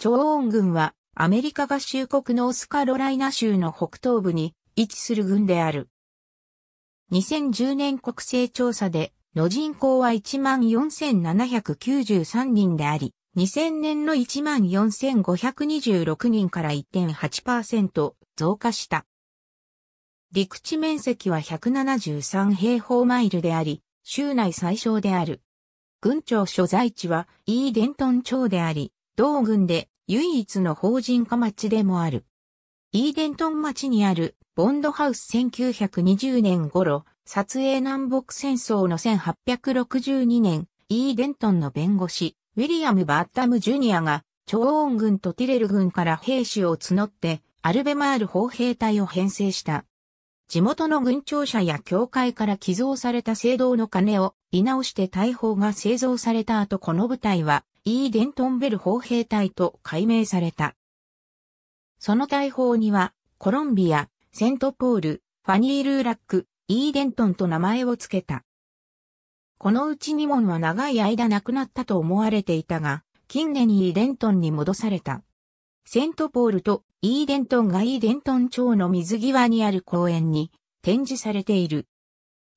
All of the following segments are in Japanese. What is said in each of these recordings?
超音軍はアメリカ合衆国ノースカロライナ州の北東部に位置する軍である。2010年国勢調査での人口は14,793人であり、2000年の14,526人から1.8%増加した。陸地面積は173平方マイルであり、州内最小である。軍庁所在地はイーデントン町であり、同郡で唯一の法人化町でもある。イーデントン町にあるボンドハウス1920年頃、撮影南北戦争の1862年、イーデントンの弁護士、ウィリアム・バッタム・ジュニアが、超音軍とティレル軍から兵士を募って、アルベマール砲兵隊を編成した。地元の軍庁舎や教会から寄贈された聖堂の鐘を、居直して大砲が製造された後この部隊は、イーデントンベル砲兵隊と改名された。その大砲には、コロンビア、セントポール、ファニールーラック、イーデントンと名前を付けた。このうち2門は長い間亡くなったと思われていたが、近年にイデントンに戻された。セントポールとイーデントンがイーデントン町の水際にある公園に展示されている。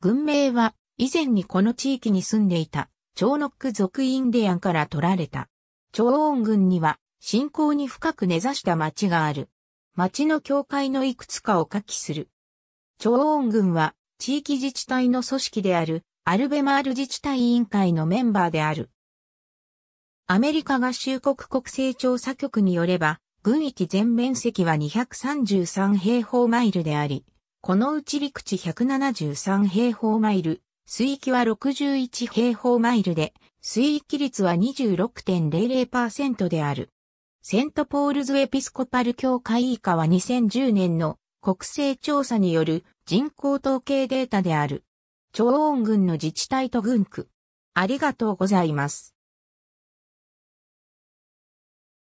軍名は以前にこの地域に住んでいた長ノック族インディアンから取られた。長音軍には、信仰に深く根ざした町がある。町の教会のいくつかを下記する。長音軍は、地域自治体の組織である、アルベマール自治体委員会のメンバーである。アメリカ合衆国国勢調査局によれば、軍域全面積は233平方マイルであり、このうち陸地173平方マイル、水域は61平方マイルで、水域率は26.00%である。セントポールズエピスコパル教会以下は2010年の国勢調査による人口統計データである。超音群の自治体と群区。ありがとうございます。